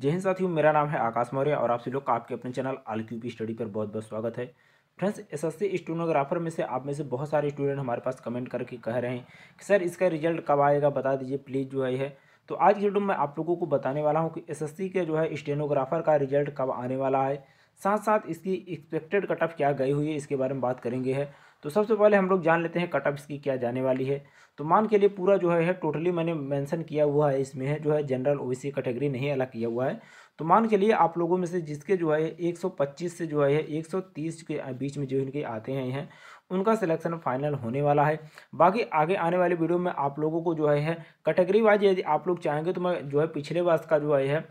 जय हिंद साथियों मेरा नाम है आकाश मौर्य और आप सभी लोग का आपके अपने चैनल आल क्यू की स्टडी पर बहुत बहुत स्वागत है फ्रेंड्स एसएससी स्टेनोग्राफर में से आप में से बहुत सारे स्टूडेंट हमारे पास कमेंट करके कह रहे हैं कि सर इसका रिजल्ट कब आएगा बता दीजिए प्लीज़ जो है तो आज की वीडियो में आप लोगों को बताने वाला हूँ कि सी के जो है स्टेनोग्राफर का रिजल्ट कब आने वाला है साथ साथ इसकी एक्सपेक्टेड कटअप क्या गई हुई है इसके बारे में बात करेंगे है तो सबसे पहले हम लोग जान लेते हैं कट ऑफ इसकी क्या जाने वाली है तो मान के लिए पूरा जो है टोटली मैंने मेंशन किया हुआ है इसमें है जो है जनरल ओबीसी कैटेगरी नहीं अलग किया हुआ है तो मान के लिए आप लोगों में से जिसके जो है 125 से जो है 130 के बीच में जो इनके आते हैं है, उनका सिलेक्शन फाइनल होने वाला है बाकी आगे आने वाले वीडियो में आप लोगों को जो है कैटेगरी वाइज यदि आप लोग चाहेंगे तो मैं जो है पिछले वर्ष का जो है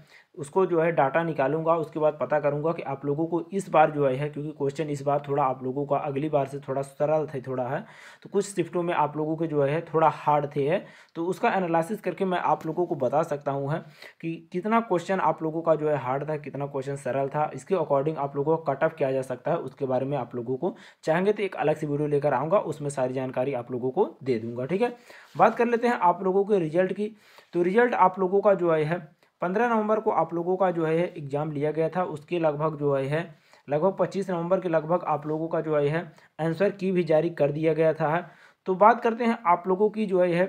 उसको जो है डाटा निकालूंगा उसके बाद पता करूंगा कि आप लोगों को इस बार जो है क्योंकि क्वेश्चन इस बार थोड़ा आप लोगों का अगली बार से थोड़ा सरल थे थोड़ा है तो कुछ शिफ्टों में आप लोगों के जो है थोड़ा हार्ड थे है तो उसका एनालिसिस करके मैं आप लोगों को बता सकता हूँ है कि कितना क्वेश्चन आप लोगों का जो है हार्ड था कितना क्वेश्चन सरल था इसके अकॉर्डिंग आप लोगों का कट ऑफ किया जा सकता है उसके बारे में आप लोगों को चाहेंगे तो एक अलग से वीडियो लेकर आऊँगा उसमें सारी जानकारी आप लोगों को दे दूँगा ठीक है बात कर लेते हैं आप लोगों के रिजल्ट की तो रिजल्ट आप लोगों का जो है पंद्रह नवंबर को आप लोगों का जो है एग्ज़ाम लिया गया था उसके लगभग जो है लगभग पच्चीस नवंबर के लगभग आप लोगों का जो है आंसर की भी जारी कर दिया गया था तो बात करते हैं आप लोगों की जो है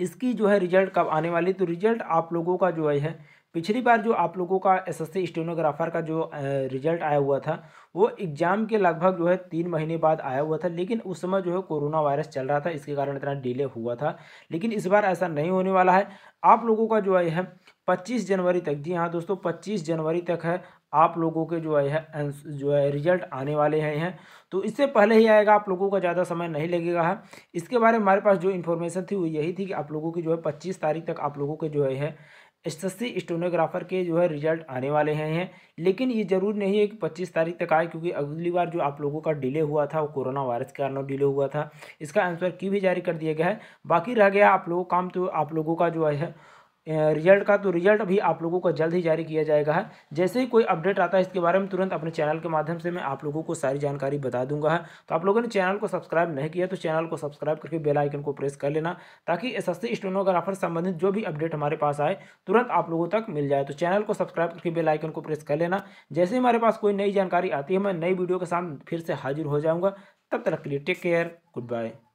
इसकी जो है रिजल्ट कब आने वाली तो रिजल्ट आप लोगों का जो है पिछली बार जो आप लोगों का एसएससी स्टेनोग्राफर का जो रिजल्ट आया हुआ था वो एग्ज़ाम के लगभग जो है तीन महीने बाद आया हुआ था लेकिन उस समय जो है कोरोना वायरस चल रहा था इसके कारण इतना डिले हुआ था लेकिन इस बार ऐसा नहीं होने वाला है आप लोगों का जो है पच्चीस जनवरी तक जी हाँ दोस्तों पच्चीस जनवरी तक है आप लोगों के जो है जो है रिजल्ट आने वाले हैं हैं तो इससे पहले ही आएगा आप लोगों का ज़्यादा समय नहीं लगेगा है इसके बारे में हमारे पास जो इन्फॉर्मेशन थी वो यही थी कि आप लोगों की जो है पच्चीस तारीख तक आप लोगों के जो है एस स्टोनोग्राफर के जो है रिजल्ट आने वाले हैं हैं लेकिन ये जरूर नहीं है कि पच्चीस तारीख तक आए क्योंकि अगली बार जो आप लोगों का डिले हुआ था वो कोरोना वायरस के कारण डिले हुआ था इसका आंसर की भी जारी कर दिया गया है बाकी रह गया आप लोगों काम तो आप लोगों का जो है रिजल्ट का तो रिजल्ट भी आप लोगों का जल्द ही जारी किया जाएगा है जैसे ही कोई अपडेट आता है इसके बारे में तुरंत अपने चैनल के माध्यम से मैं आप लोगों को सारी जानकारी बता दूंगा है तो आप लोगों ने चैनल को सब्सक्राइब नहीं किया तो चैनल को सब्सक्राइब करके बेल आइकन को प्रेस कर लेना ताकि एस एस स्टेनोग्राफर संबंधित जो भी अपडेट हमारे पास आए तुरंत आप लोगों तक मिल जाए तो चैनल को सब्सक्राइब करके बेलाइकन को प्रेस कर लेना जैसे ही हमारे पास कोई नई जानकारी आती है मैं नई वीडियो के साथ फिर से हाजिर हो जाऊँगा तब तक के लिए टेक केयर गुड बाय